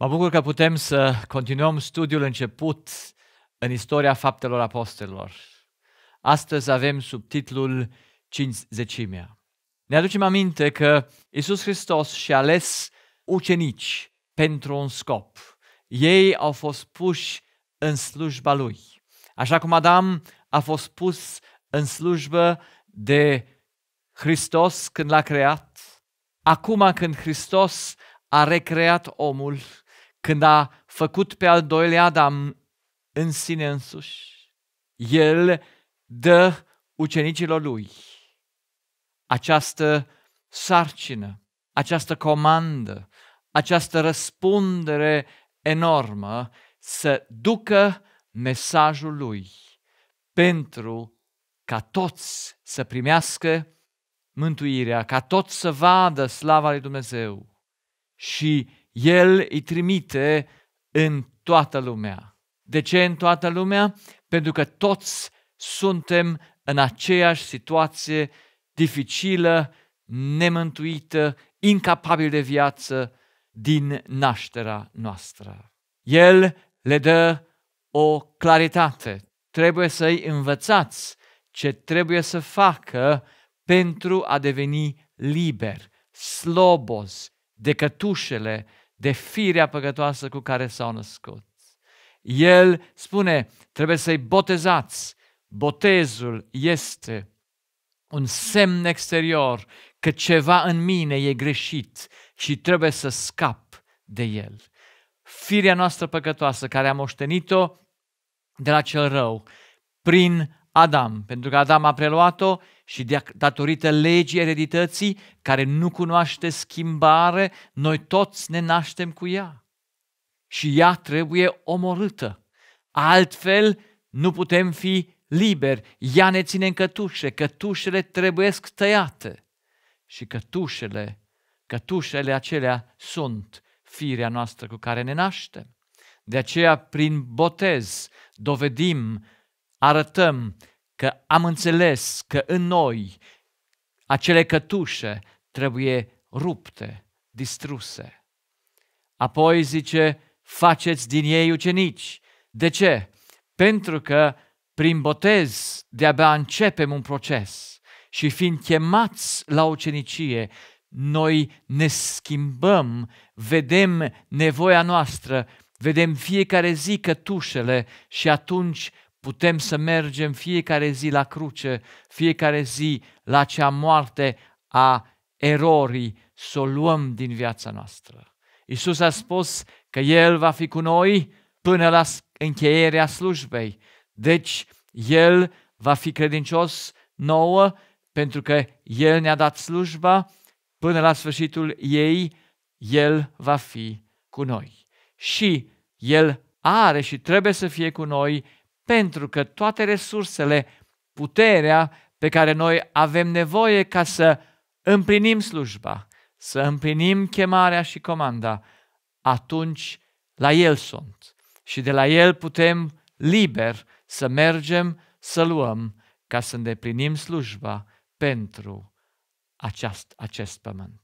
Mă bucur că putem să continuăm studiul început în istoria faptelor apostolilor. Astăzi avem subtitlul Cinzecimea. Ne aducem aminte că Isus Hristos și-a ales ucenici pentru un scop. Ei au fost puși în slujba Lui. Așa cum Adam a fost pus în slujbă de Hristos când l-a creat, acum când Hristos a recreat omul, când a făcut pe al doilea Adam în sine însuși, el dă ucenicilor lui această sarcină, această comandă, această răspundere enormă să ducă mesajul lui pentru ca toți să primească mântuirea, ca toți să vadă slava lui Dumnezeu și el îi trimite în toată lumea. De ce în toată lumea? Pentru că toți suntem în aceeași situație dificilă, nemântuită, incapabil de viață din nașterea noastră. El le dă o claritate. Trebuie să-i învățați ce trebuie să facă pentru a deveni liber, slobos, de cătușele de firea păcătoasă cu care s-au născut. El spune, trebuie să-i botezați. Botezul este un semn exterior că ceva în mine e greșit și trebuie să scap de el. Firea noastră păcătoasă care a moștenit-o de la cel rău, prin Adam, pentru că Adam a preluat-o și de, datorită legii eredității, care nu cunoaște schimbare, noi toți ne naștem cu ea. Și ea trebuie omorâtă. Altfel, nu putem fi liberi. Ea ne ține în cătușe, cătușele trebuie tăiate. Și cătușele, cătușele acelea sunt firea noastră cu care ne naștem. De aceea, prin botez, dovedim, arătăm că am înțeles că în noi acele cătușe trebuie rupte, distruse. Apoi zice, faceți din ei ucenici. De ce? Pentru că prin botez de-abia începem un proces și fiind chemați la ucenicie, noi ne schimbăm, vedem nevoia noastră, vedem fiecare zi cătușele și atunci Putem să mergem fiecare zi la cruce, fiecare zi la cea moarte a erorii, să o luăm din viața noastră. Iisus a spus că El va fi cu noi până la încheierea slujbei. Deci, El va fi credincios nouă pentru că El ne-a dat slujba, până la sfârșitul ei, El va fi cu noi. Și El are și trebuie să fie cu noi pentru că toate resursele, puterea pe care noi avem nevoie ca să împlinim slujba, să împlinim chemarea și comanda, atunci la El sunt. Și de la El putem liber să mergem, să luăm, ca să îndeplinim slujba pentru aceast, acest pământ.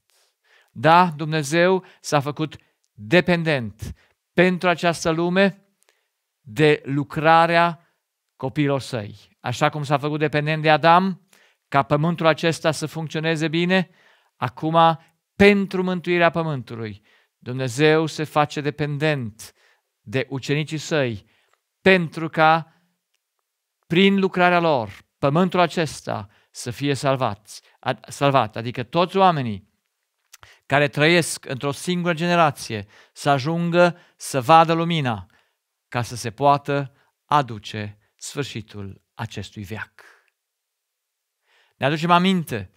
Da, Dumnezeu s-a făcut dependent pentru această lume, de lucrarea copiilor săi. Așa cum s-a făcut dependent de Adam, ca pământul acesta să funcționeze bine, acum, pentru mântuirea pământului, Dumnezeu se face dependent de ucenicii săi, pentru ca, prin lucrarea lor, pământul acesta să fie salvat, ad, salvat. Adică toți oamenii care trăiesc într-o singură generație să ajungă să vadă lumina, ca să se poată aduce sfârșitul acestui veac. Ne aducem aminte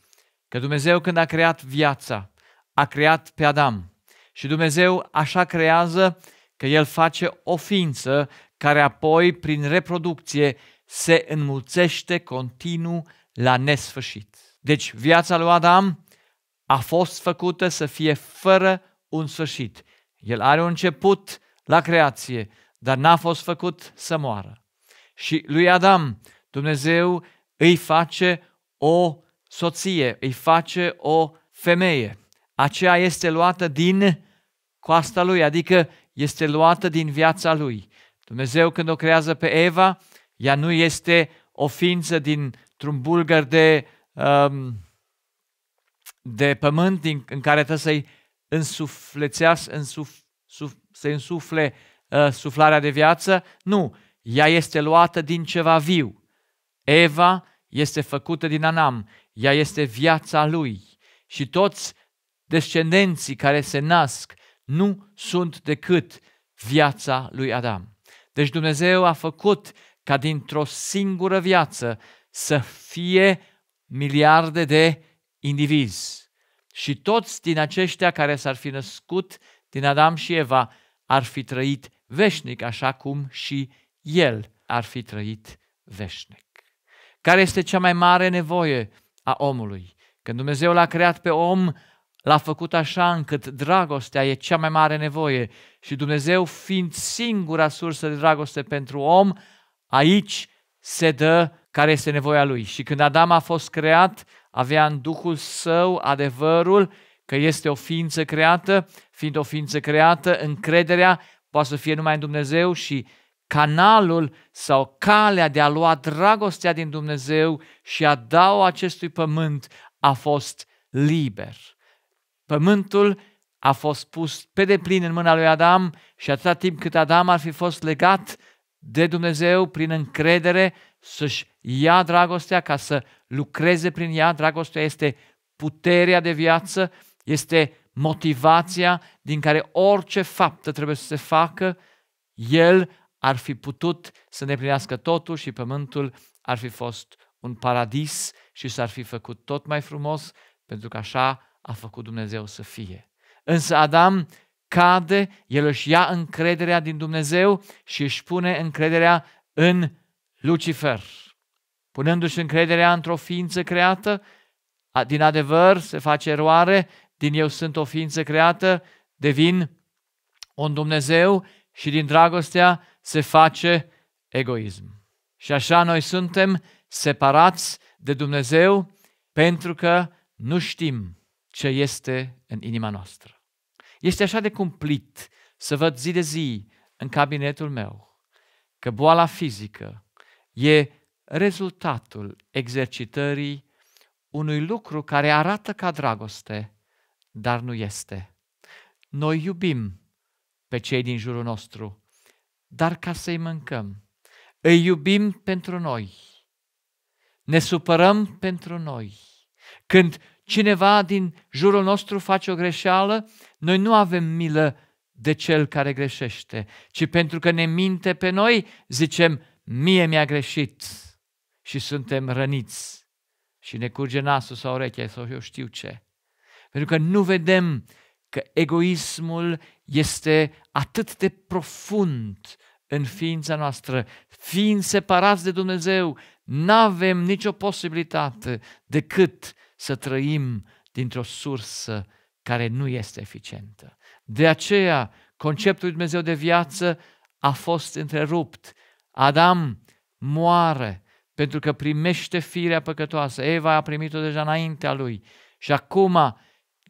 că Dumnezeu când a creat viața, a creat pe Adam și Dumnezeu așa creează că El face o ființă care apoi prin reproducție se înmulțește continuu la nesfârșit. Deci viața lui Adam a fost făcută să fie fără un sfârșit. El are un început la creație, dar n-a fost făcut să moară. Și lui Adam Dumnezeu îi face o soție, îi face o femeie. Aceea este luată din coasta lui, adică este luată din viața lui. Dumnezeu când o creează pe Eva, ea nu este o ființă din un bulgăr de, um, de pământ din, în care trebuie să-i însuflețească, însuf, suf, să însufle Ă, suflarea de viață, nu, ea este luată din ceva viu. Eva este făcută din Anam, ea este viața lui și toți descendenții care se nasc nu sunt decât viața lui Adam. Deci Dumnezeu a făcut ca dintr-o singură viață să fie miliarde de indivizi. Și toți din aceștia care s-ar fi născut din Adam și Eva ar fi trăit veșnic, așa cum și el ar fi trăit veșnic. Care este cea mai mare nevoie a omului? Când Dumnezeu l-a creat pe om, l-a făcut așa încât dragostea e cea mai mare nevoie și Dumnezeu fiind singura sursă de dragoste pentru om, aici se dă care este nevoia lui. Și când Adam a fost creat, avea în Duhul său adevărul că este o ființă creată, fiind o ființă creată, încrederea poate să fie numai în Dumnezeu și canalul sau calea de a lua dragostea din Dumnezeu și a da-o acestui pământ a fost liber. Pământul a fost pus pe deplin în mâna lui Adam și atâta timp cât Adam ar fi fost legat de Dumnezeu prin încredere să-și ia dragostea ca să lucreze prin ea. Dragostea este puterea de viață, este motivația din care orice faptă trebuie să se facă, el ar fi putut să ne plinească totul și pământul ar fi fost un paradis și s-ar fi făcut tot mai frumos, pentru că așa a făcut Dumnezeu să fie. Însă Adam cade, el își ia încrederea din Dumnezeu și își pune încrederea în Lucifer. Punându-și încrederea într-o ființă creată, din adevăr se face eroare, din eu sunt o ființă creată, devin un Dumnezeu și din dragostea se face egoism. Și așa noi suntem separați de Dumnezeu pentru că nu știm ce este în inima noastră. Este așa de cumplit să văd zi de zi în cabinetul meu că boala fizică e rezultatul exercitării unui lucru care arată ca dragoste, dar nu este. Noi iubim pe cei din jurul nostru, dar ca să-i mâncăm. Îi iubim pentru noi. Ne supărăm pentru noi. Când cineva din jurul nostru face o greșeală, noi nu avem milă de cel care greșește, ci pentru că ne minte pe noi, zicem, mie mi-a greșit și suntem răniți și ne curge nasul sau urechea sau eu știu ce. Pentru că nu vedem că egoismul este atât de profund în ființa noastră, fiind separați de Dumnezeu, nu avem nicio posibilitate decât să trăim dintr-o sursă care nu este eficientă. De aceea, conceptul lui Dumnezeu de viață a fost întrerupt. Adam moare pentru că primește firea păcătoasă. Eva a primit-o deja înaintea lui. Și acum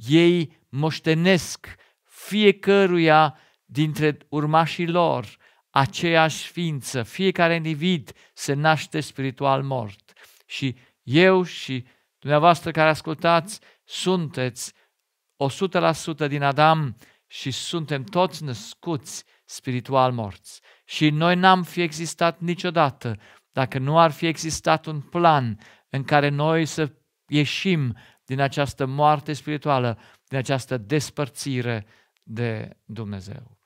ei moștenesc fiecăruia dintre urmașii lor aceeași ființă. Fiecare individ se naște spiritual mort. Și eu și dumneavoastră care ascultați, sunteți 100% din Adam și suntem toți născuți spiritual morți. Și noi n-am fi existat niciodată dacă nu ar fi existat un plan în care noi să ieșim din această moarte spirituală, din această despărțire de Dumnezeu.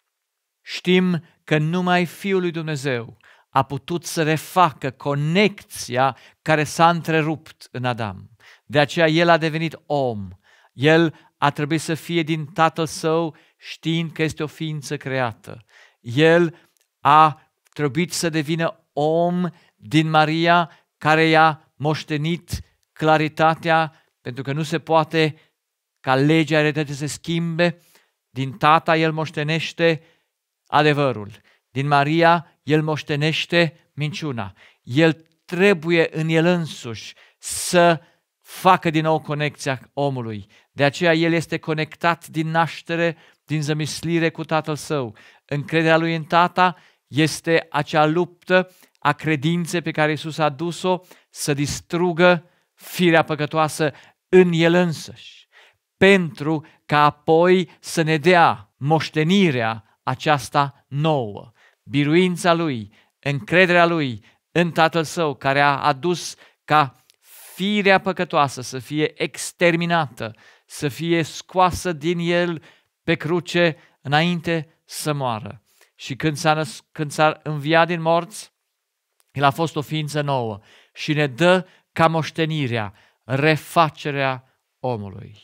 Știm că numai Fiul lui Dumnezeu a putut să refacă conexia care s-a întrerupt în Adam. De aceea el a devenit om. El a trebuit să fie din tatăl său știind că este o ființă creată. El a trebuit să devină om din Maria care i-a moștenit claritatea pentru că nu se poate ca legea eredității să schimbe, din tata el moștenește adevărul, din Maria el moștenește minciuna. El trebuie în el însuși să facă din nou conexia omului. De aceea el este conectat din naștere, din zămislire cu tatăl său. Încrederea lui în tata este acea luptă a credinței pe care Iisus a dus-o să distrugă firea păcătoasă în el însăși, pentru ca apoi să ne dea moștenirea aceasta nouă, biruința lui, încrederea lui în Tatăl Său, care a adus ca firea păcătoasă să fie exterminată, să fie scoasă din el pe cruce înainte să moară. Și când s-a, năs- când s-a înviat din morți, el a fost o ființă nouă și ne dă ca moștenirea refacerea omului.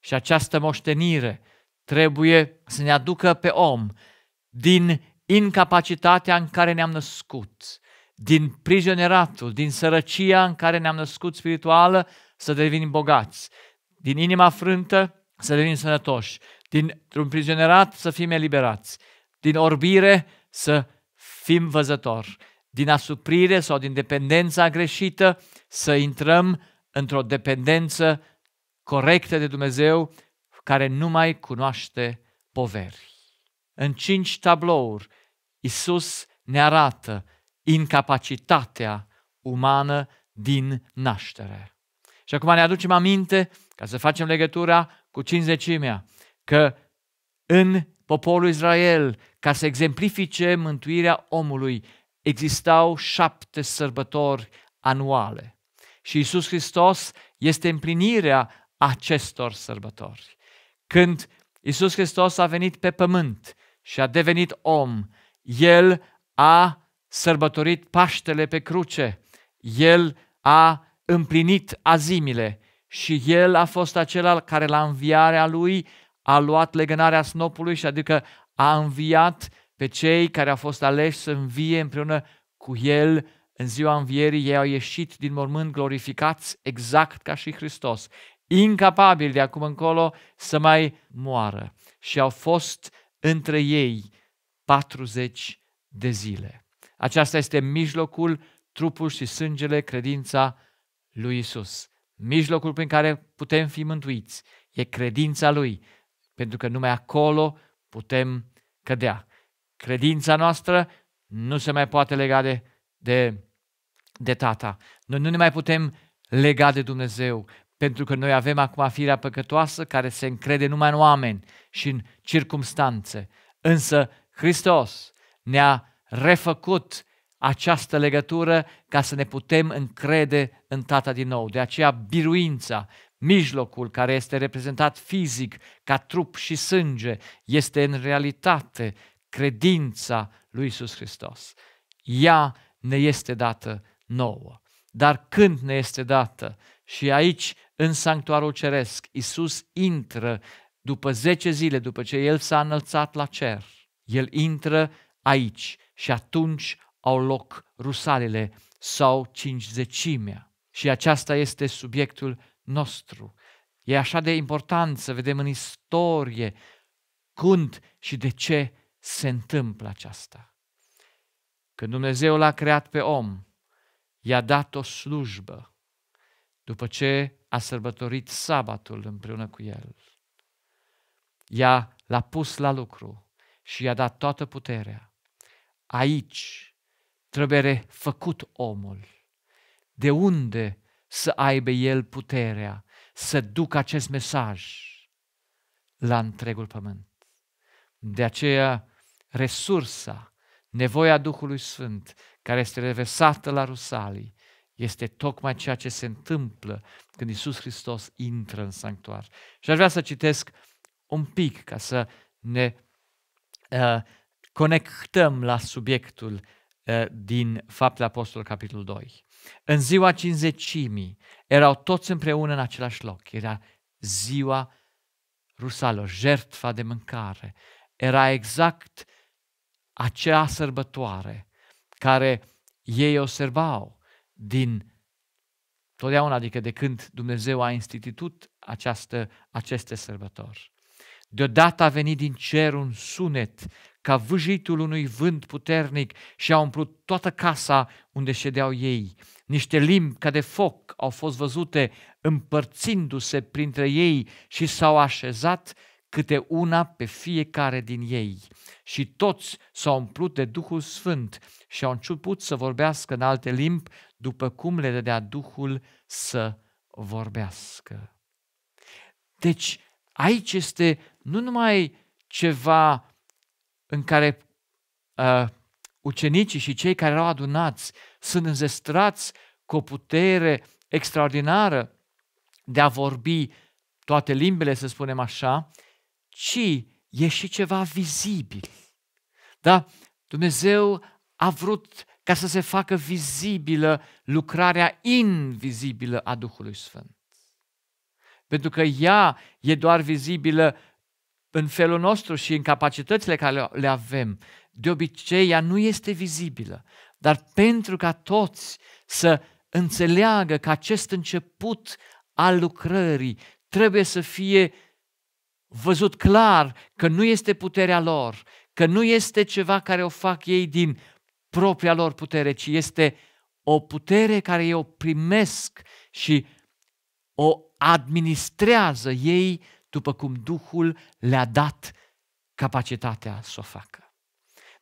Și această moștenire trebuie să ne aducă pe om din incapacitatea în care ne-am născut, din prigioneratul, din sărăcia în care ne-am născut spirituală, să devenim bogați, din inima frântă să devenim sănătoși, din un prizonerat să fim eliberați, din orbire să fim văzători, din asuprire sau din dependența greșită să intrăm într-o dependență corectă de Dumnezeu care nu mai cunoaște poveri. În cinci tablouri, Isus ne arată incapacitatea umană din naștere. Și acum ne aducem aminte, ca să facem legătura cu cinzecimea, că în poporul Israel, ca să exemplifice mântuirea omului, existau șapte sărbători anuale. Și Isus Hristos este împlinirea acestor sărbători. Când Isus Hristos a venit pe pământ și a devenit om, El a sărbătorit Paștele pe cruce, El a împlinit azimile și El a fost acela care la înviarea Lui a luat legănarea snopului și adică a înviat pe cei care au fost aleși să învie împreună cu El în ziua învierii ei au ieșit din mormânt glorificați exact ca și Hristos, incapabili de acum încolo să mai moară și au fost între ei 40 de zile. Aceasta este mijlocul, trupul și sângele, credința lui Isus. Mijlocul prin care putem fi mântuiți e credința lui, pentru că numai acolo putem cădea. Credința noastră nu se mai poate lega de, de de Tata. Noi nu ne mai putem lega de Dumnezeu, pentru că noi avem acum firea păcătoasă care se încrede numai în oameni și în circumstanțe. Însă Hristos ne-a refăcut această legătură ca să ne putem încrede în Tata din nou. De aceea biruința, mijlocul care este reprezentat fizic ca trup și sânge, este în realitate credința lui Iisus Hristos. Ea ne este dată nouă. Dar când ne este dată și aici, în sanctuarul ceresc, Isus intră după 10 zile, după ce El s-a înălțat la cer. El intră aici și atunci au loc rusalile sau cincizecimea. Și aceasta este subiectul nostru. E așa de important să vedem în istorie când și de ce se întâmplă aceasta. Când Dumnezeu l-a creat pe om, i-a dat o slujbă după ce a sărbătorit sabatul împreună cu el. Ea l-a pus la lucru și i-a dat toată puterea. Aici trebuie refăcut omul. De unde să aibă el puterea să ducă acest mesaj la întregul pământ? De aceea, resursa, nevoia Duhului Sfânt care este reversată la Rusalii este tocmai ceea ce se întâmplă când Isus Hristos intră în sanctuar. Și aș vrea să citesc un pic ca să ne uh, conectăm la subiectul uh, din Faptele Apostolului, capitolul 2. În ziua cinzecimii erau toți împreună în același loc. Era ziua Rusală, jertfa de mâncare. Era exact acea sărbătoare care ei observau din totdeauna, adică de când Dumnezeu a institut această, aceste sărbători. Deodată a venit din cer un sunet ca vâjitul unui vânt puternic și a umplut toată casa unde ședeau ei. Niște limbi ca de foc au fost văzute împărțindu-se printre ei și s-au așezat câte una pe fiecare din ei. Și toți s-au umplut de Duhul Sfânt și au început să vorbească în alte limbi, după cum le dădea Duhul să vorbească. Deci, aici este nu numai ceva în care uh, ucenicii și cei care erau adunați sunt înzestrați cu o putere extraordinară de a vorbi toate limbele, să spunem așa, ci e și ceva vizibil. Da? Dumnezeu a vrut ca să se facă vizibilă lucrarea invizibilă a Duhului Sfânt. Pentru că ea e doar vizibilă în felul nostru și în capacitățile care le avem. De obicei, ea nu este vizibilă, dar pentru ca toți să înțeleagă că acest început al lucrării trebuie să fie văzut clar că nu este puterea lor, că nu este ceva care o fac ei din propria lor putere, ci este o putere care o primesc și o administrează ei după cum Duhul le-a dat capacitatea să o facă.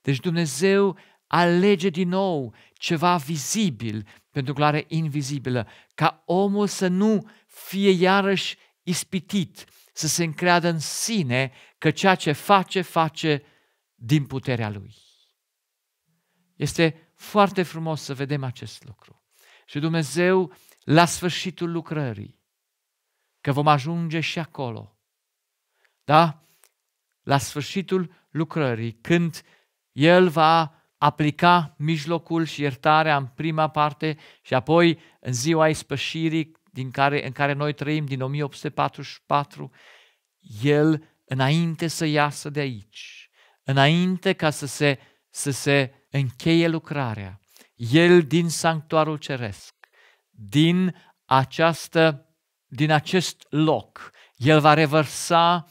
Deci Dumnezeu alege din nou ceva vizibil pentru clare invizibilă, ca omul să nu fie iarăși ispitit, să se încreadă în sine că ceea ce face, face din puterea lui. Este foarte frumos să vedem acest lucru. Și Dumnezeu, la sfârșitul lucrării, că vom ajunge și acolo, da? La sfârșitul lucrării, când El va aplica mijlocul și iertarea în prima parte și apoi în ziua ispășirii din care, în care noi trăim din 1844, el înainte să iasă de aici, înainte ca să se, să se încheie lucrarea, el din sanctuarul ceresc, din această, din acest loc, el va revărsa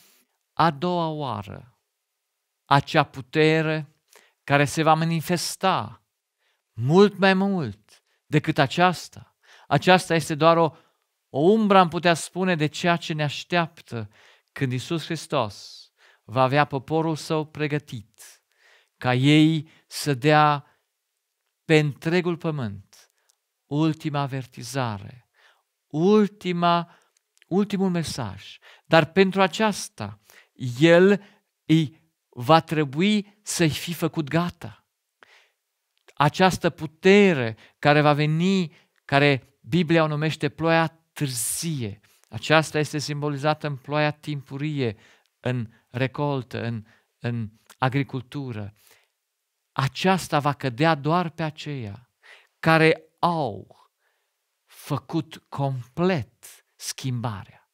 a doua oară acea putere care se va manifesta mult mai mult decât aceasta. Aceasta este doar o, o umbră, am putea spune, de ceea ce ne așteaptă când Isus Hristos va avea poporul său pregătit ca ei să dea pe întregul pământ ultima avertizare, ultima, ultimul mesaj. Dar pentru aceasta el îi va trebui să-i fi făcut gata. Această putere care va veni, care Biblia o numește ploaia târzie, aceasta este simbolizată în ploaia timpurie, în recoltă, în, în agricultură. Aceasta va cădea doar pe aceia care au făcut complet schimbarea.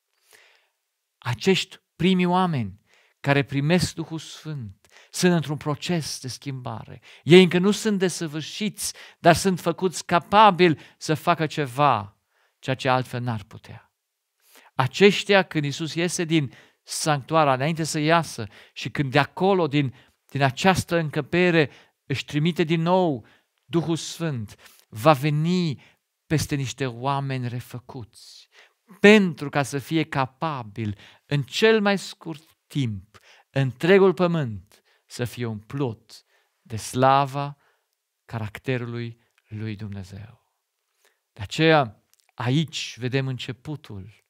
Acești primii oameni care primesc Duhul Sfânt sunt într-un proces de schimbare. Ei încă nu sunt desăvârșiți, dar sunt făcuți capabili să facă ceva, ceea ce altfel n-ar putea. Aceștia, când Isus iese din sanctuar, înainte să iasă și când de acolo, din, din această încăpere, își trimite din nou Duhul Sfânt, va veni peste niște oameni refăcuți, pentru ca să fie capabil, în cel mai scurt timp, întregul pământ să fie umplut de slava caracterului lui Dumnezeu. De aceea, aici vedem începutul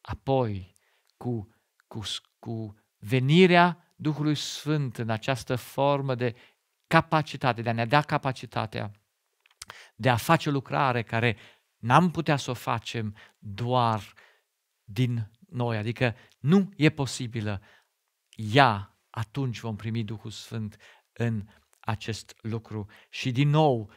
Apoi, cu, cu, cu venirea Duhului Sfânt în această formă de capacitate, de a ne da capacitatea de a face lucrare care n-am putea să o facem doar din noi, adică nu e posibilă ea, atunci vom primi Duhul Sfânt în acest lucru și din nou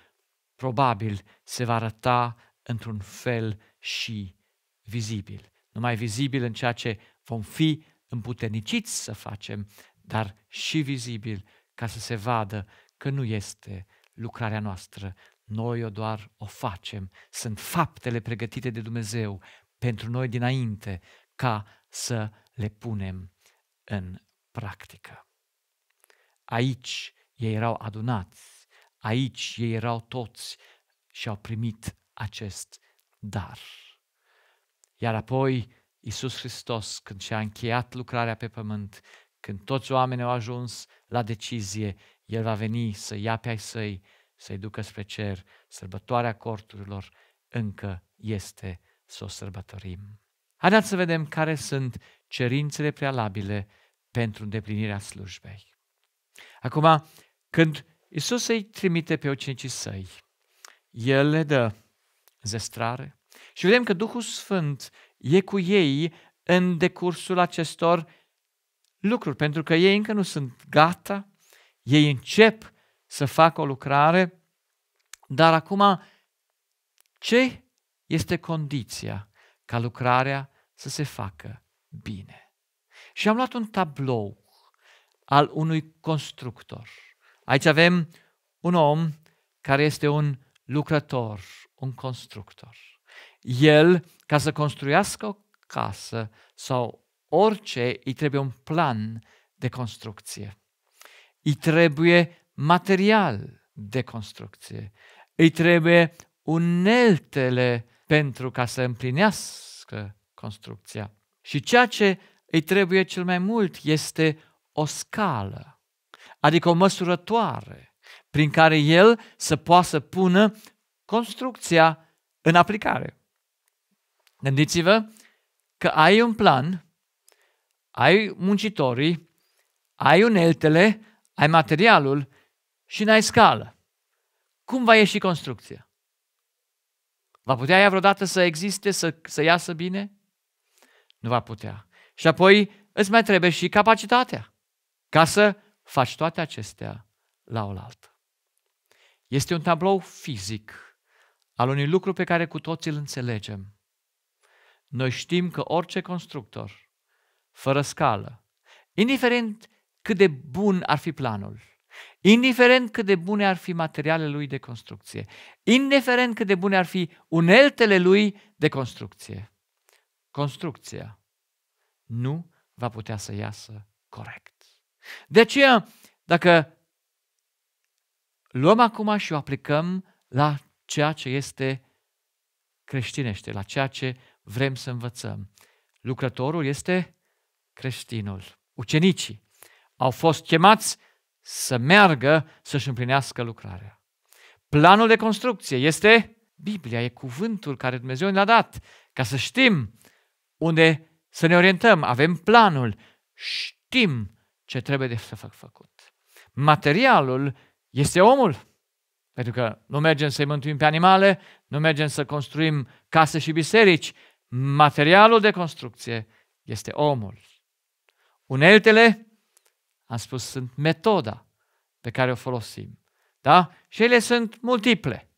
probabil se va arăta într-un fel și vizibil numai vizibil în ceea ce vom fi împuterniciți să facem, dar și vizibil ca să se vadă că nu este lucrarea noastră, noi o doar o facem. Sunt faptele pregătite de Dumnezeu pentru noi dinainte ca să le punem în practică. Aici ei erau adunați, aici ei erau toți și au primit acest dar. Iar apoi Isus Hristos, când și-a încheiat lucrarea pe pământ, când toți oamenii au ajuns la decizie, El va veni să ia pe ai săi, să-i ducă spre cer. Sărbătoarea corturilor încă este să o sărbătorim. Haideți să vedem care sunt cerințele prealabile pentru îndeplinirea slujbei. Acum, când Isus îi trimite pe ucenicii săi, El le dă zestrare, și vedem că Duhul Sfânt e cu ei în decursul acestor lucruri, pentru că ei încă nu sunt gata, ei încep să facă o lucrare, dar acum ce este condiția ca lucrarea să se facă bine? Și am luat un tablou al unui constructor. Aici avem un om care este un lucrător, un constructor el, ca să construiască o casă sau orice, îi trebuie un plan de construcție. Îi trebuie material de construcție. Îi trebuie uneltele pentru ca să împlinească construcția. Și ceea ce îi trebuie cel mai mult este o scală, adică o măsurătoare prin care el să poată să pună construcția în aplicare. Gândiți-vă că ai un plan, ai muncitorii, ai uneltele, ai materialul și n-ai scală. Cum va ieși construcția? Va putea ea vreodată să existe, să, să iasă bine? Nu va putea. Și apoi îți mai trebuie și capacitatea ca să faci toate acestea la oaltă. Este un tablou fizic al unui lucru pe care cu toții îl înțelegem. Noi știm că orice constructor, fără scală, indiferent cât de bun ar fi planul, indiferent cât de bune ar fi materialele lui de construcție, indiferent cât de bune ar fi uneltele lui de construcție, construcția nu va putea să iasă corect. De aceea, dacă luăm acum și o aplicăm la ceea ce este creștinește, la ceea ce vrem să învățăm. Lucrătorul este creștinul. Ucenicii au fost chemați să meargă să-și împlinească lucrarea. Planul de construcție este Biblia, e cuvântul care Dumnezeu ne-a dat, ca să știm unde să ne orientăm, avem planul, știm ce trebuie de să fac făcut. Materialul este omul, pentru că nu mergem să-i mântuim pe animale, nu mergem să construim case și biserici, Materialul de construcție este omul. Uneltele, am spus, sunt metoda pe care o folosim. Da? Și ele sunt multiple.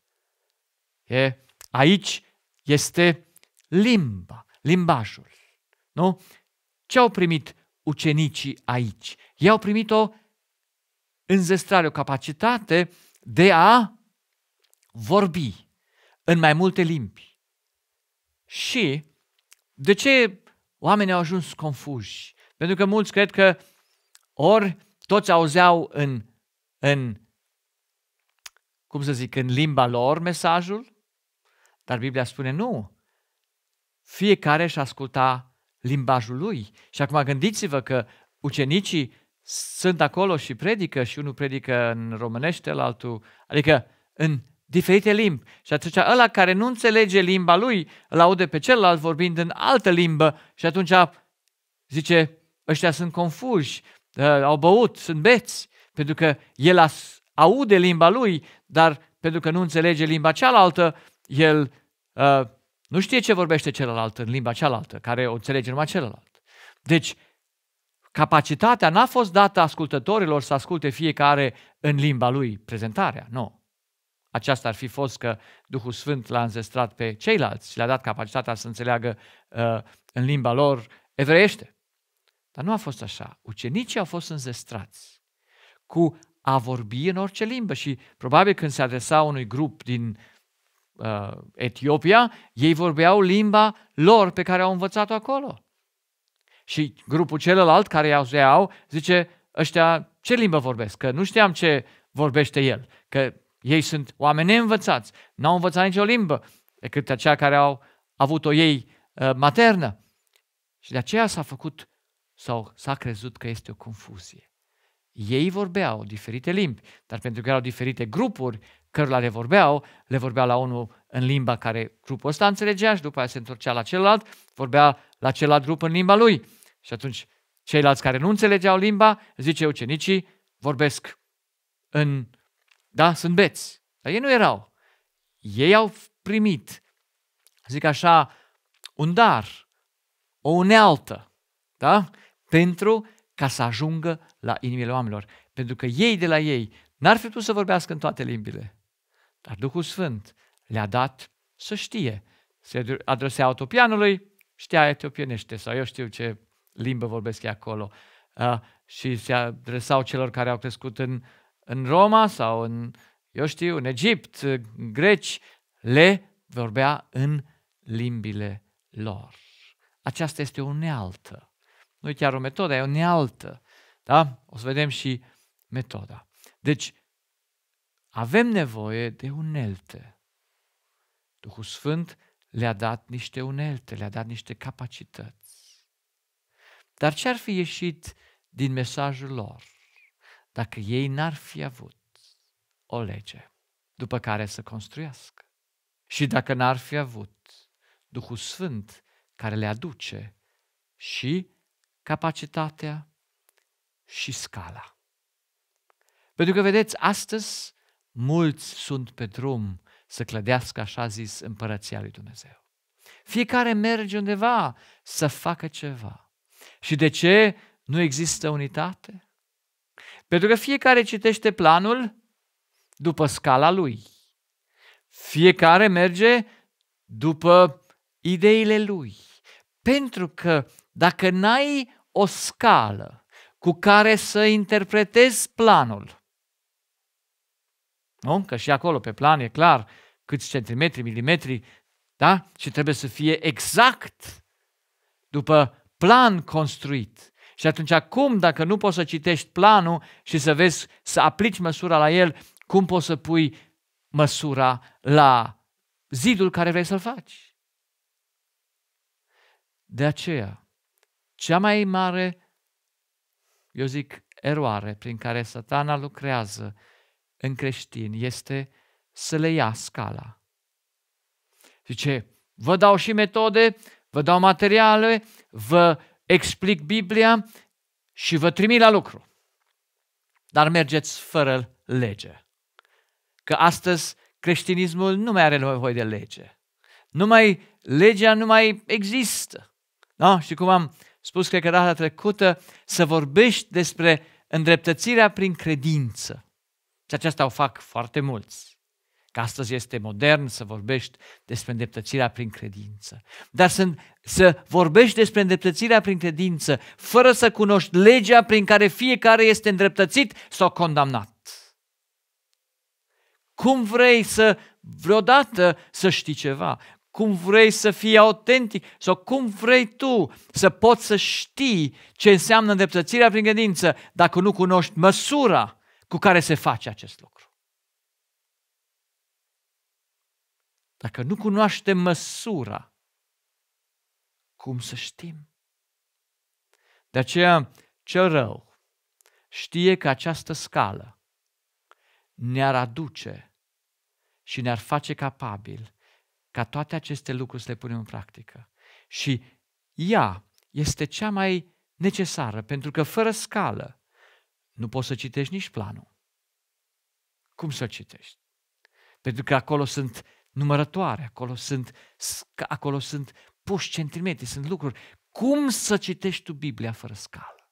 E, aici este limba, limbajul. Nu? Ce au primit ucenicii aici? Ei au primit o înzestrare, o capacitate de a vorbi în mai multe limbi. Și de ce oamenii au ajuns confuși? Pentru că mulți cred că ori toți auzeau în, în cum să zic, în limba lor mesajul, dar Biblia spune nu. Fiecare și asculta limbajul lui. Și acum gândiți-vă că ucenicii sunt acolo și predică și unul predică în românește, altul, adică în diferite limbi. Și atunci ăla care nu înțelege limba lui, îl aude pe celălalt vorbind în altă limbă și atunci zice, ăștia sunt confuși, ă, au băut, sunt beți, pentru că el aude limba lui, dar pentru că nu înțelege limba cealaltă, el uh, nu știe ce vorbește celălalt în limba cealaltă, care o înțelege numai celălalt. Deci, capacitatea n-a fost dată ascultătorilor să asculte fiecare în limba lui prezentarea, nu aceasta ar fi fost că Duhul Sfânt l-a înzestrat pe ceilalți și le-a dat capacitatea să înțeleagă uh, în limba lor evreiește. Dar nu a fost așa. Ucenicii au fost înzestrați cu a vorbi în orice limbă și probabil când se adresa unui grup din uh, Etiopia, ei vorbeau limba lor pe care au învățat-o acolo. Și grupul celălalt care i-au zeau zice, ăștia ce limbă vorbesc? Că nu știam ce vorbește el, că ei sunt oameni neînvățați, n-au învățat nicio limbă, decât aceia care au avut-o ei uh, maternă. Și de aceea s-a făcut sau s-a crezut că este o confuzie. Ei vorbeau diferite limbi, dar pentru că erau diferite grupuri cărora le vorbeau, le vorbea la unul în limba care grupul ăsta înțelegea și după aia se întorcea la celălalt, vorbea la celălalt grup în limba lui. Și atunci ceilalți care nu înțelegeau limba, zice ucenicii, vorbesc în da, sunt beți. Dar ei nu erau. Ei au primit, zic așa, un dar, o unealtă, da? Pentru ca să ajungă la inimile oamenilor. Pentru că ei de la ei n-ar fi putut să vorbească în toate limbile. Dar Duhul Sfânt le-a dat să știe. Se adresea autopianului, știa etiopienește sau eu știu ce limbă vorbesc ei acolo. Uh, și se adresau celor care au crescut în în Roma sau în, eu știu, în Egipt, greci, le vorbea în limbile lor. Aceasta este o unealtă. Nu e chiar o metodă, e o unealtă. Da? O să vedem și metoda. Deci, avem nevoie de unelte. Duhul Sfânt le-a dat niște unelte, le-a dat niște capacități. Dar ce ar fi ieșit din mesajul lor? dacă ei n-ar fi avut o lege după care să construiască și dacă n-ar fi avut Duhul Sfânt care le aduce și capacitatea și scala. Pentru că, vedeți, astăzi mulți sunt pe drum să clădească, așa zis, împărăția lui Dumnezeu. Fiecare merge undeva să facă ceva. Și de ce nu există unitate? Pentru că fiecare citește planul după scala lui. Fiecare merge după ideile lui. Pentru că dacă n-ai o scală cu care să interpretezi planul, nu? Că și acolo pe plan e clar câți centimetri, milimetri, da? Și trebuie să fie exact după plan construit. Și atunci acum, dacă nu poți să citești planul și să vezi, să aplici măsura la el, cum poți să pui măsura la zidul care vrei să-l faci? De aceea, cea mai mare, eu zic, eroare prin care satana lucrează în creștini este să le ia scala. Zice, vă dau și metode, vă dau materiale, vă explic Biblia și vă trimit la lucru. Dar mergeți fără lege. Că astăzi creștinismul nu mai are nevoie de lege. Numai legea nu mai există. Da? Și cum am spus, cred că data trecută, să vorbești despre îndreptățirea prin credință. Și aceasta o fac foarte mulți. Că astăzi este modern să vorbești despre îndreptățirea prin credință. Dar să, să vorbești despre îndreptățirea prin credință fără să cunoști legea prin care fiecare este îndreptățit sau condamnat. Cum vrei să vreodată să știi ceva? Cum vrei să fii autentic? Sau cum vrei tu să poți să știi ce înseamnă îndreptățirea prin credință dacă nu cunoști măsura cu care se face acest lucru? Dacă nu cunoaștem măsura, cum să știm? De aceea, cel rău știe că această scală ne-ar aduce și ne-ar face capabil ca toate aceste lucruri să le punem în practică. Și ea este cea mai necesară, pentru că fără scală nu poți să citești nici planul. Cum să citești? Pentru că acolo sunt numărătoare, acolo sunt, acolo sunt puși centimetri, sunt lucruri. Cum să citești tu Biblia fără scală?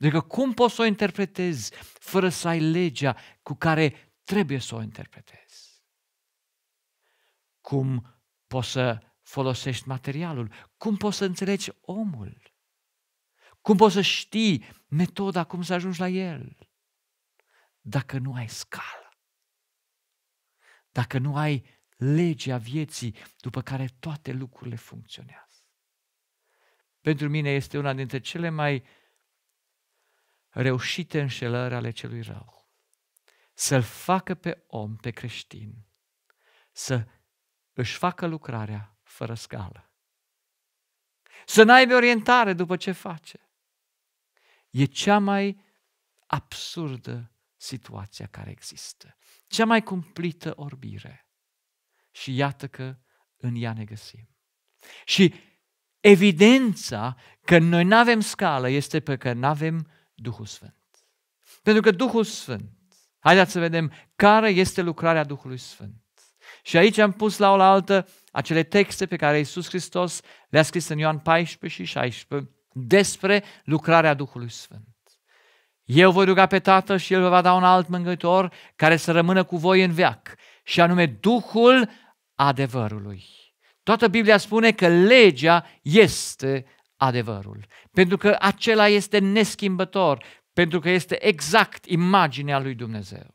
Adică cum poți să o interpretezi fără să ai legea cu care trebuie să o interpretezi? Cum poți să folosești materialul? Cum poți să înțelegi omul? Cum poți să știi metoda cum să ajungi la el? Dacă nu ai scală, dacă nu ai legea vieții după care toate lucrurile funcționează. Pentru mine este una dintre cele mai reușite înșelări ale celui rău. Să-l facă pe om, pe creștin, să își facă lucrarea fără scală. Să n-aibă orientare după ce face. E cea mai absurdă situația care există. Cea mai cumplită orbire și iată că în ea ne găsim. Și evidența că noi nu avem scală este pe că nu avem Duhul Sfânt. Pentru că Duhul Sfânt, haideți să vedem care este lucrarea Duhului Sfânt. Și aici am pus la oaltă acele texte pe care Iisus Hristos le-a scris în Ioan 14 și 16 despre lucrarea Duhului Sfânt. Eu voi ruga pe Tatăl și El vă va da un alt mângâitor care să rămână cu voi în veac, și anume Duhul adevărului. Toată Biblia spune că legea este adevărul, pentru că acela este neschimbător, pentru că este exact imaginea lui Dumnezeu.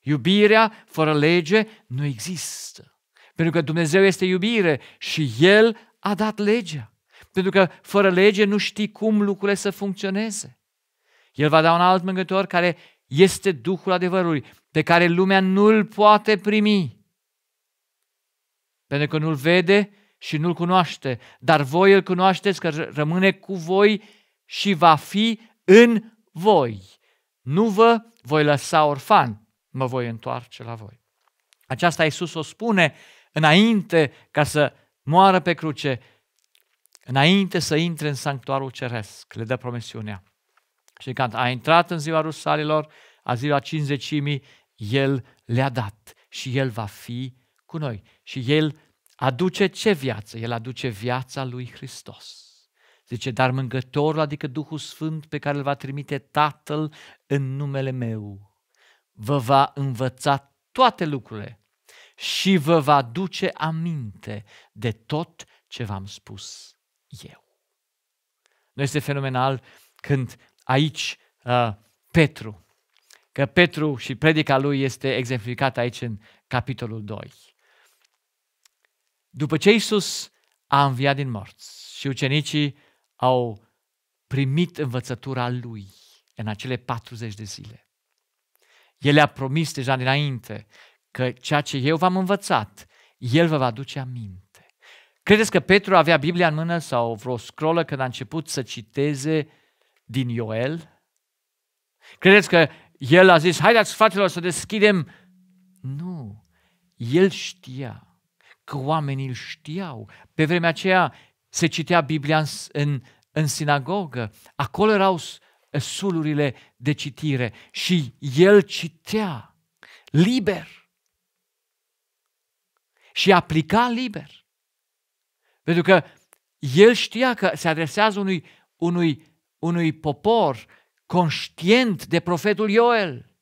Iubirea fără lege nu există, pentru că Dumnezeu este iubire și El a dat legea, pentru că fără lege nu știi cum lucrurile să funcționeze. El va da un alt mângător care este Duhul adevărului, pe care lumea nu-l poate primi, pentru că nu-l vede și nu-l cunoaște, dar voi îl cunoașteți că rămâne cu voi și va fi în voi. Nu vă voi lăsa orfan, mă voi întoarce la voi. Aceasta Iisus o spune înainte ca să moară pe cruce, înainte să intre în sanctuarul ceresc, le dă promisiunea. Și când a intrat în ziua rusalilor, a ziua cinzecimii, El le-a dat și El va fi cu noi și El aduce ce viață? El aduce viața lui Hristos. Zice, dar mângătorul, adică Duhul Sfânt pe care îl va trimite Tatăl în numele meu, vă va învăța toate lucrurile și vă va duce aminte de tot ce v-am spus eu. Nu este fenomenal când aici uh, Petru, că Petru și predica lui este exemplificată aici în capitolul 2. După ce Isus a înviat din morți și ucenicii au primit învățătura lui în acele 40 de zile. El a promis deja dinainte că ceea ce eu v-am învățat, el vă va duce aminte. Credeți că Petru avea Biblia în mână sau vreo scrolă când a început să citeze din Ioel? Credeți că el a zis, haideți fraților să deschidem? Nu, el știa că oamenii îl știau. Pe vremea aceea se citea Biblia în, în, în sinagogă, acolo erau eh, sulurile de citire și el citea liber și aplica liber. Pentru că el știa că se adresează unui, unui, unui popor conștient de profetul Ioel.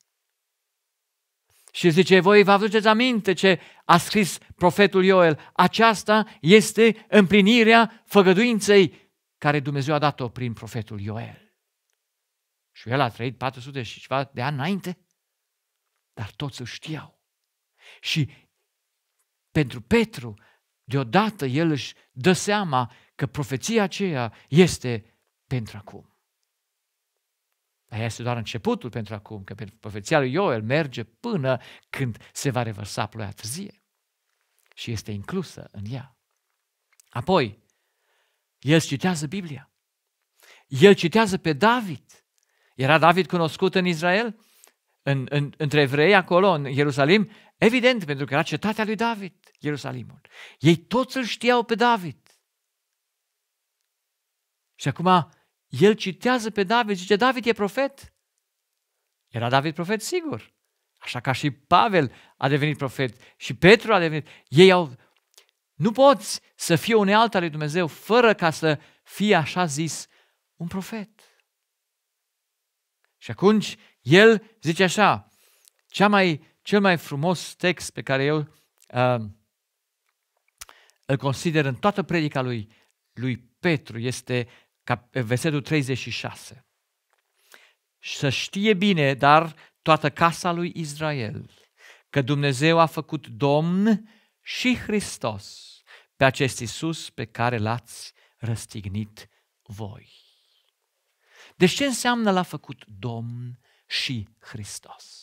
Și zice, voi vă aduceți aminte ce a scris profetul Ioel. Aceasta este împlinirea făgăduinței care Dumnezeu a dat-o prin profetul Ioel. Și el a trăit 400 și ceva de ani înainte, dar toți îl știau. Și pentru Petru, deodată el își dă seama că profeția aceea este pentru acum. Aia este doar începutul pentru acum, că profeția lui Ioel merge până când se va revărsa ploaia târzie și este inclusă în ea. Apoi, el citează Biblia. El citează pe David. Era David cunoscut în Israel, în, în, între evrei acolo, în Ierusalim? Evident, pentru că era cetatea lui David, Ierusalimul. Ei toți îl știau pe David. Și acum el citează pe David, zice, David e profet. Era David profet, sigur. Așa ca și Pavel a devenit profet și Petru a devenit. Ei au... Nu poți să fie alt lui Dumnezeu fără ca să fie așa zis un profet. Și atunci el zice așa, cea mai, cel mai frumos text pe care eu uh, îl consider în toată predica lui, lui Petru este versetul 36. Să știe bine, dar toată casa lui Israel, că Dumnezeu a făcut Domn și Hristos pe acest Isus pe care l-ați răstignit voi. Deci ce înseamnă l-a făcut Domn și Hristos?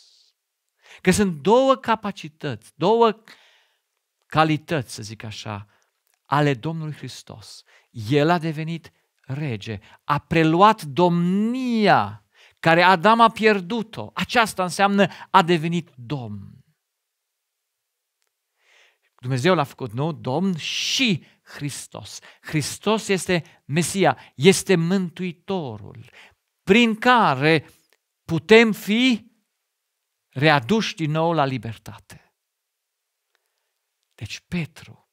Că sunt două capacități, două calități, să zic așa, ale Domnului Hristos. El a devenit rege, a preluat domnia care Adam a pierdut-o. Aceasta înseamnă a devenit domn. Dumnezeu l-a făcut, nou Domn și Hristos. Hristos este Mesia, este Mântuitorul, prin care putem fi readuși din nou la libertate. Deci Petru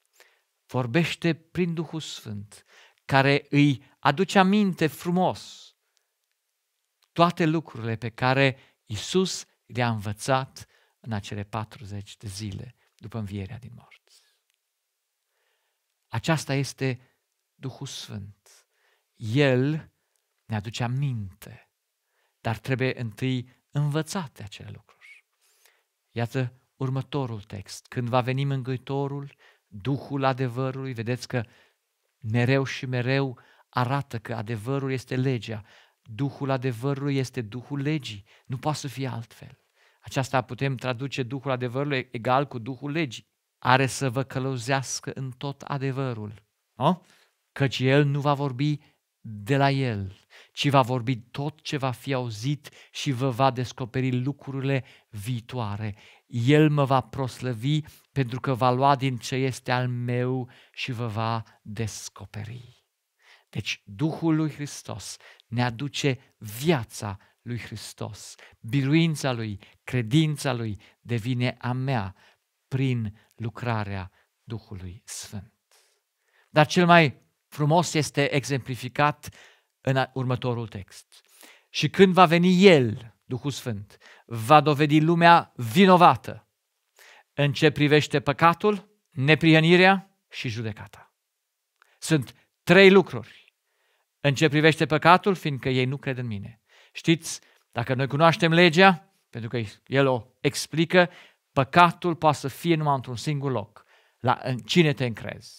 vorbește prin Duhul Sfânt, care îi aduce aminte frumos toate lucrurile pe care Isus le-a învățat în acele 40 de zile după învierea din morți. Aceasta este Duhul Sfânt. El ne aduce aminte, dar trebuie întâi învățate acele lucruri. Iată următorul text. Când va veni Mângâitorul, Duhul adevărului, vedeți că mereu și mereu arată că adevărul este legea, Duhul adevărului este Duhul legii, nu poate să fie altfel. Aceasta putem traduce Duhul adevărului egal cu Duhul legii. Are să vă călăuzească în tot adevărul, nu? căci El nu va vorbi de la El, ci va vorbi tot ce va fi auzit și vă va descoperi lucrurile viitoare. El mă va proslăvi pentru că va lua din ce este al meu și vă va descoperi. Deci Duhul lui Hristos ne aduce viața lui Hristos. Biruința lui, credința lui devine a mea prin lucrarea Duhului Sfânt. Dar cel mai frumos este exemplificat în următorul text. Și când va veni El, Duhul Sfânt, va dovedi lumea vinovată în ce privește păcatul, neprihănirea și judecata. Sunt Trei lucruri. În ce privește păcatul, fiindcă ei nu cred în mine. Știți, dacă noi cunoaștem legea, pentru că el o explică, păcatul poate să fie numai într-un singur loc, la în cine te încrezi.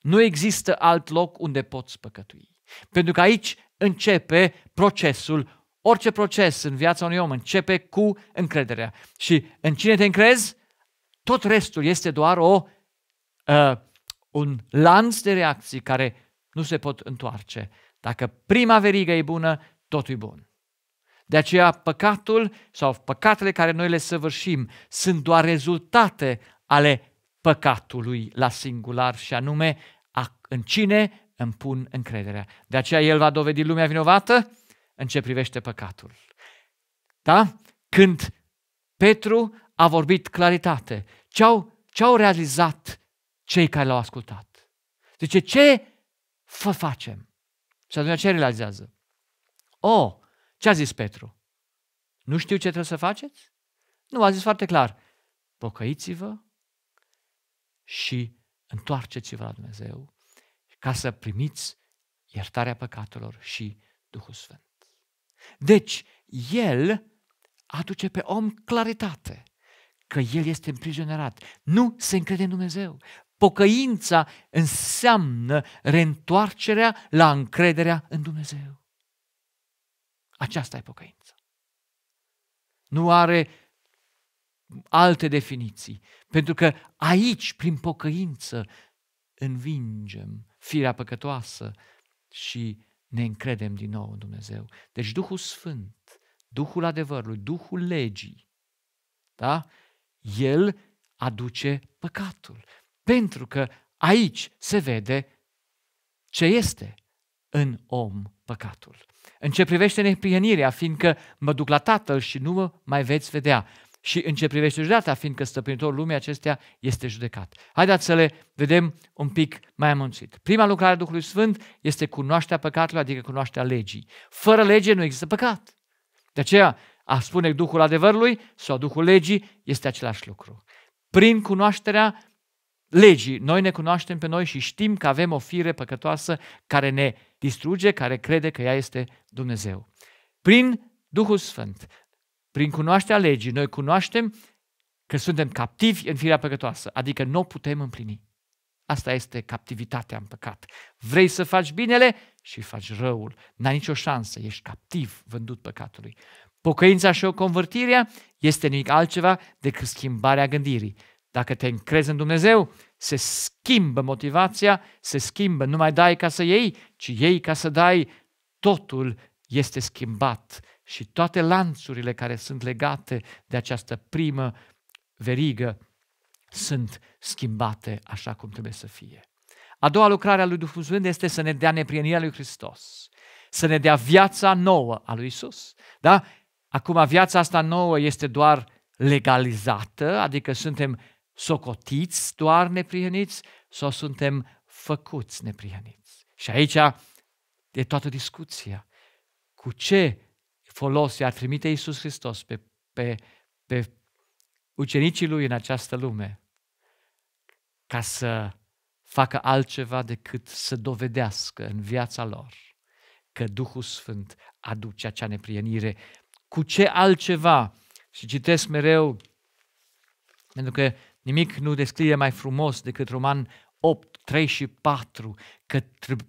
Nu există alt loc unde poți păcătui. Pentru că aici începe procesul, orice proces în viața unui om începe cu încrederea. Și în cine te încrezi, tot restul este doar o, uh, un lanț de reacții care nu se pot întoarce. Dacă prima verigă e bună, totul e bun. De aceea păcatul sau păcatele care noi le săvârșim sunt doar rezultate ale păcatului la singular și anume în cine îmi pun încrederea. De aceea el va dovedi lumea vinovată în ce privește păcatul. Da? Când Petru a vorbit claritate, ce-au, ce-au realizat cei care l-au ascultat? Zice, ce fă facem. Și atunci ce realizează? O, oh, ce a zis Petru? Nu știu ce trebuie să faceți? Nu, a zis foarte clar, pocăiți-vă și întoarceți-vă la Dumnezeu ca să primiți iertarea păcatelor și Duhul Sfânt. Deci, El aduce pe om claritate că el este împrizonerat. Nu se încrede în Dumnezeu. Pocăința înseamnă reîntoarcerea la încrederea în Dumnezeu. Aceasta e pocăința. Nu are alte definiții, pentru că aici, prin pocăință, învingem firea păcătoasă și ne încredem din nou în Dumnezeu. Deci Duhul Sfânt, Duhul adevărului, Duhul legii, da? El aduce păcatul. Pentru că aici se vede ce este în om păcatul. În ce privește neprienirea, fiindcă mă duc la Tatăl și nu mă mai veți vedea. Și în ce privește judecata, fiindcă stăpânitorul lumii acestea este judecat. Haideți să le vedem un pic mai amănțit. Prima lucrare a Duhului Sfânt este cunoașterea păcatului, adică cunoașterea legii. Fără lege nu există păcat. De aceea, a spune Duhul adevărului sau Duhul legii este același lucru. Prin cunoașterea legii. Noi ne cunoaștem pe noi și știm că avem o fire păcătoasă care ne distruge, care crede că ea este Dumnezeu. Prin Duhul Sfânt, prin cunoașterea legii, noi cunoaștem că suntem captivi în firea păcătoasă, adică nu o putem împlini. Asta este captivitatea în păcat. Vrei să faci binele și faci răul. N-ai nicio șansă, ești captiv vândut păcatului. Pocăința și o convertirea este nimic altceva decât schimbarea gândirii. Dacă te încrezi în Dumnezeu, se schimbă motivația, se schimbă. Nu mai dai ca să iei, ci iei ca să dai. Totul este schimbat și toate lanțurile care sunt legate de această primă verigă sunt schimbate așa cum trebuie să fie. A doua lucrare a lui Duhul Sfânt este să ne dea neprienirea lui Hristos, să ne dea viața nouă a lui Isus. Da? Acum, viața asta nouă este doar legalizată, adică suntem socotiți doar neprihăniți sau suntem făcuți neprihăniți? Și aici e toată discuția. Cu ce folos i-ar trimite Iisus Hristos pe, pe, pe ucenicii lui în această lume ca să facă altceva decât să dovedească în viața lor că Duhul Sfânt aduce acea neprienire. Cu ce altceva? Și citesc mereu, pentru că Nimic nu descrie mai frumos decât Roman 8, 3 și 4, că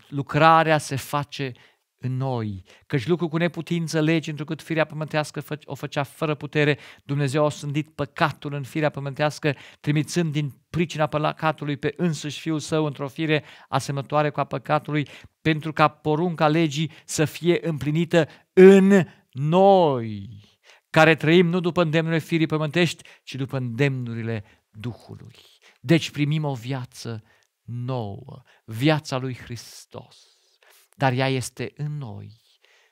lucrarea se face în noi, căci lucru cu neputință legi, pentru că firea pământească o făcea fără putere, Dumnezeu a sândit păcatul în firea pământească, trimițând din pricina păcatului pe însuși Fiul Său într-o fire asemătoare cu a păcatului, pentru ca porunca legii să fie împlinită în noi, care trăim nu după îndemnurile firii pământești, ci după îndemnurile Duhului. Deci primim o viață nouă, viața lui Hristos. Dar ea este în noi,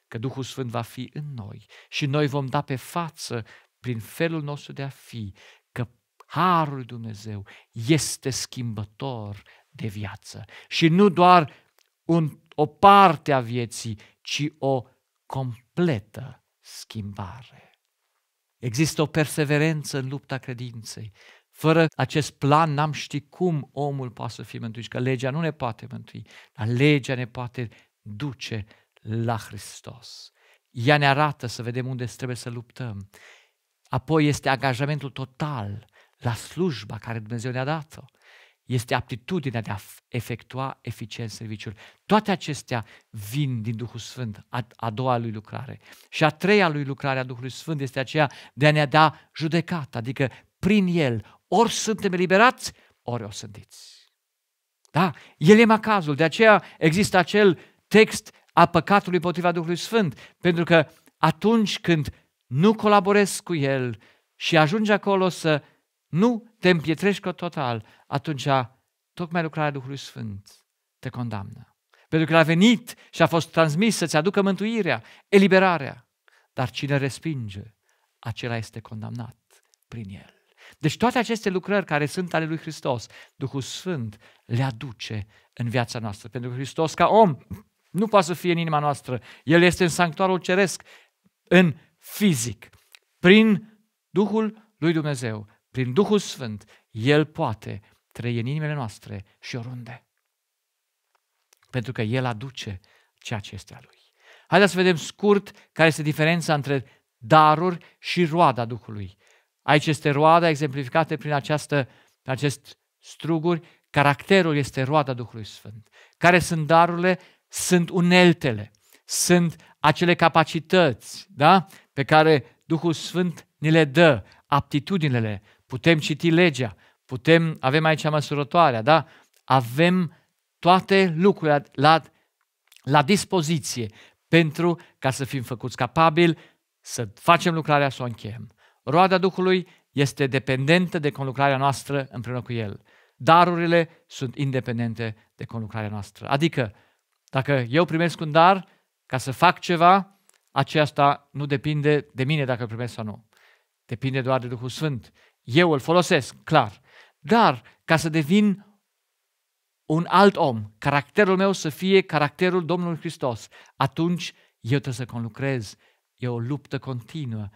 că Duhul Sfânt va fi în noi și noi vom da pe față prin felul nostru de a fi că Harul lui Dumnezeu este schimbător de viață și nu doar un, o parte a vieții, ci o completă schimbare. Există o perseverență în lupta credinței, fără acest plan n-am ști cum omul poate să fie mântuit, că legea nu ne poate mântui, dar legea ne poate duce la Hristos. Ea ne arată să vedem unde trebuie să luptăm. Apoi este angajamentul total la slujba care Dumnezeu ne-a dat-o. Este aptitudinea de a efectua eficient serviciul. Toate acestea vin din Duhul Sfânt, a, a doua lui lucrare. Și a treia lui lucrare a Duhului Sfânt este aceea de a ne da judecată, adică prin El ori suntem eliberați, ori o sândiți. Da? El e macazul. De aceea există acel text a păcatului împotriva Duhului Sfânt. Pentru că atunci când nu colaborezi cu El și ajungi acolo să nu te împietrești cu total, atunci tocmai lucrarea Duhului Sfânt te condamnă. Pentru că a venit și a fost transmis să-ți aducă mântuirea, eliberarea. Dar cine respinge, acela este condamnat prin el. Deci toate aceste lucrări care sunt ale lui Hristos, Duhul Sfânt le aduce în viața noastră. Pentru că Hristos ca om nu poate să fie în inima noastră. El este în sanctuarul ceresc, în fizic, prin Duhul lui Dumnezeu, prin Duhul Sfânt, El poate trăi în inimile noastre și oriunde. Pentru că El aduce ceea ce este a Lui. Haideți să vedem scurt care este diferența între daruri și roada Duhului. Aici este roada exemplificată prin această, acest struguri. Caracterul este roada Duhului Sfânt. Care sunt darurile? Sunt uneltele, sunt acele capacități da? pe care Duhul Sfânt ni le dă, aptitudinile. Putem citi legea, putem, avem aici măsurătoarea, da? avem toate lucrurile la, la dispoziție pentru ca să fim făcuți capabili să facem lucrarea, să o încheiem. Roada Duhului este dependentă de conlucrarea noastră împreună cu El. Darurile sunt independente de conlucrarea noastră. Adică, dacă eu primesc un dar ca să fac ceva, aceasta nu depinde de mine dacă îl primesc sau nu. Depinde doar de Duhul Sfânt. Eu îl folosesc, clar. Dar ca să devin un alt om, caracterul meu să fie caracterul Domnului Hristos, atunci eu trebuie să conlucrez. E o luptă continuă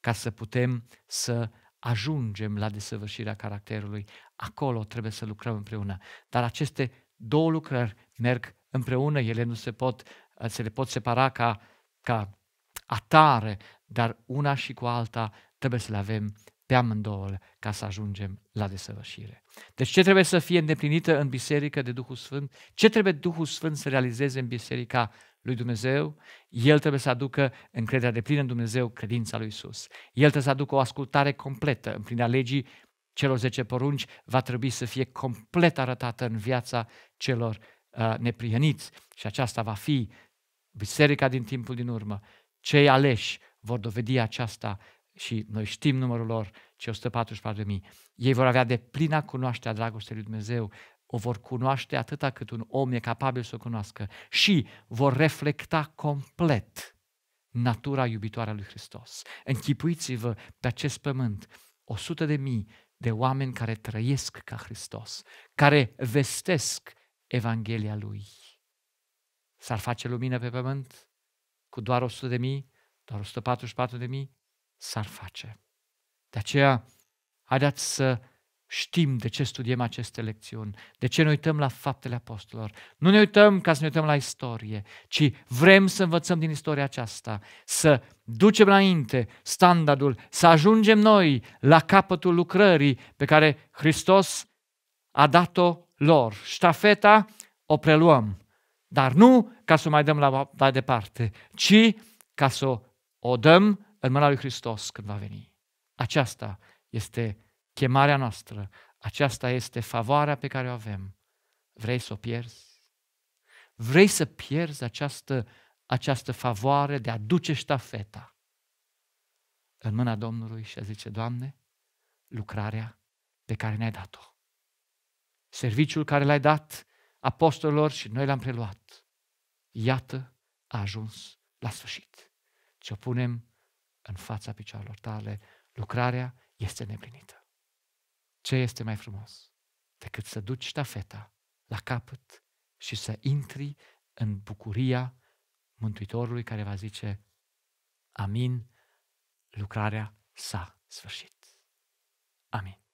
ca să putem să ajungem la desăvârșirea caracterului. Acolo trebuie să lucrăm împreună. Dar aceste două lucrări merg împreună, ele nu se pot, se le pot separa ca, ca atare, dar una și cu alta trebuie să le avem pe amândouă ca să ajungem la desăvârșire. Deci ce trebuie să fie îndeplinită în biserică de Duhul Sfânt? Ce trebuie Duhul Sfânt să realizeze în biserica lui Dumnezeu, el trebuie să aducă încrederea de plină în Dumnezeu, credința lui Isus. El trebuie să aducă o ascultare completă. în Împlinirea legii celor 10 porunci va trebui să fie complet arătată în viața celor uh, neprihăniți și aceasta va fi biserica din timpul din urmă. Cei aleși vor dovedi aceasta și noi știm numărul lor, cei 144.000. Ei vor avea de plina a dragostei lui Dumnezeu, o vor cunoaște atâta cât un om e capabil să o cunoască și vor reflecta complet natura iubitoare a lui Hristos. Închipuiți-vă pe acest pământ o sută de mii de oameni care trăiesc ca Hristos, care vestesc Evanghelia Lui. S-ar face lumină pe pământ cu doar 100 de mii, doar 144 de mii? S-ar face. De aceea, haideți să știm de ce studiem aceste lecțiuni, de ce ne uităm la faptele apostolilor. Nu ne uităm ca să ne uităm la istorie, ci vrem să învățăm din istoria aceasta, să ducem înainte standardul, să ajungem noi la capătul lucrării pe care Hristos a dat-o lor. Ștafeta o preluăm, dar nu ca să o mai dăm la, la departe, ci ca să o dăm în mâna lui Hristos când va veni. Aceasta este chemarea noastră. Aceasta este favoarea pe care o avem. Vrei să o pierzi? Vrei să pierzi această, această favoare de a duce ștafeta în mâna Domnului și a zice, Doamne, lucrarea pe care ne-ai dat-o. Serviciul care l-ai dat apostolilor și noi l-am preluat. Iată, a ajuns la sfârșit. Ce o punem în fața picioarelor tale, lucrarea este neplinită. Ce este mai frumos decât să duci ștafeta la capăt și să intri în bucuria Mântuitorului care va zice, Amin, lucrarea s-a sfârșit. Amin.